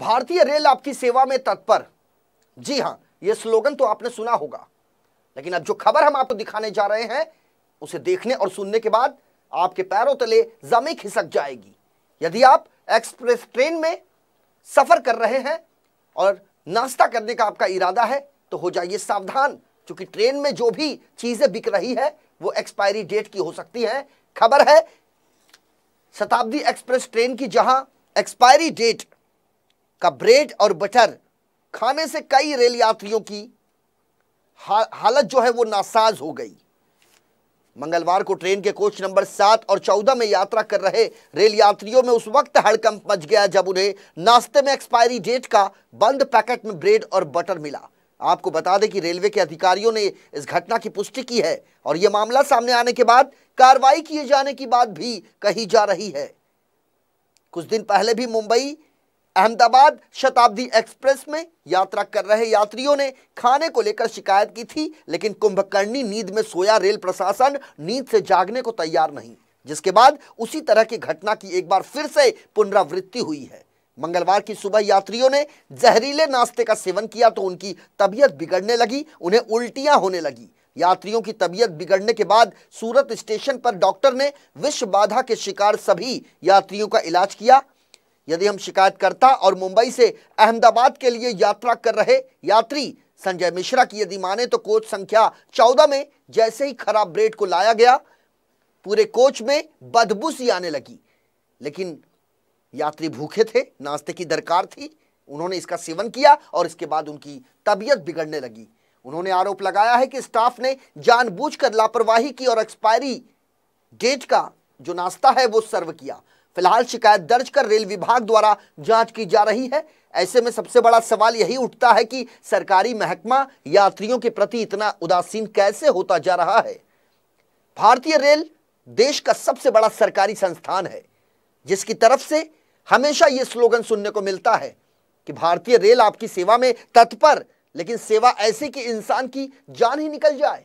भारतीय रेल आपकी सेवा में तत्पर जी हां यह स्लोगन तो आपने सुना होगा लेकिन अब जो खबर हम आपको दिखाने जा रहे हैं उसे देखने और सुनने के बाद आपके पैरों तले जमी खिसक जाएगी यदि आप एक्सप्रेस ट्रेन में सफर कर रहे हैं और नाश्ता करने का आपका इरादा है तो हो जाइए सावधान क्योंकि ट्रेन में जो भी चीजें बिक रही है वो एक्सपायरी डेट की हो सकती है खबर है शताब्दी एक्सप्रेस ट्रेन की जहां एक्सपायरी डेट का ब्रेड और बटर खाने से कई रेल यात्रियों की हालत जो है वो नासाज हो गई मंगलवार को ट्रेन के कोच नंबर सात और चौदह में यात्रा कर रहे रेल यात्रियों में उस वक्त हड़कंप मच गया जब उन्हें नाश्ते में एक्सपायरी डेट का बंद पैकेट में ब्रेड और बटर मिला आपको बता दें कि रेलवे के अधिकारियों ने इस घटना की पुष्टि की है और यह मामला सामने आने के बाद कार्रवाई किए जाने की बात भी कही जा रही है कुछ दिन पहले भी मुंबई अहमदाबाद शताब्दी एक्सप्रेस में यात्रा कर रहे यात्रियों ने खाने को लेकर शिकायत की थी लेकिन कुंभकर्णी नींद में सोया रेल प्रशासन नींद से जागने को तैयार नहीं जिसके बाद उसी तरह की घटना की एक बार फिर से पुनरावृत्ति हुई है मंगलवार की सुबह यात्रियों ने जहरीले नाश्ते का सेवन किया तो उनकी तबीयत बिगड़ने लगी उन्हें उल्टियां होने लगी यात्रियों की तबीयत बिगड़ने के बाद सूरत स्टेशन पर डॉक्टर ने विश्व बाधा के शिकार सभी यात्रियों का इलाज किया यदि हम शिकायत करता और मुंबई से अहमदाबाद के लिए यात्रा कर रहे यात्री संजय मिश्रा की यदि माने तो कोच संख्या चौदह में जैसे ही खराब ब्रेड को लाया गया पूरे कोच में बदबू सी आने लगी लेकिन यात्री भूखे थे नाश्ते की दरकार थी उन्होंने इसका सेवन किया और इसके बाद उनकी तबीयत बिगड़ने लगी उन्होंने आरोप लगाया है कि स्टाफ ने जानबूझकर लापरवाही की और एक्सपायरी डेट का जो नाश्ता है वो सर्व किया फिलहाल शिकायत दर्ज कर रेल विभाग द्वारा जांच की जा रही है ऐसे में सबसे बड़ा सवाल यही उठता है कि सरकारी महकमा यात्रियों के प्रति इतना उदासीन कैसे होता जा रहा है भारतीय रेल देश का सबसे बड़ा सरकारी संस्थान है जिसकी तरफ से हमेशा ये स्लोगन सुनने को मिलता है कि भारतीय रेल आपकी सेवा में तत्पर लेकिन सेवा ऐसी कि इंसान की जान ही निकल जाए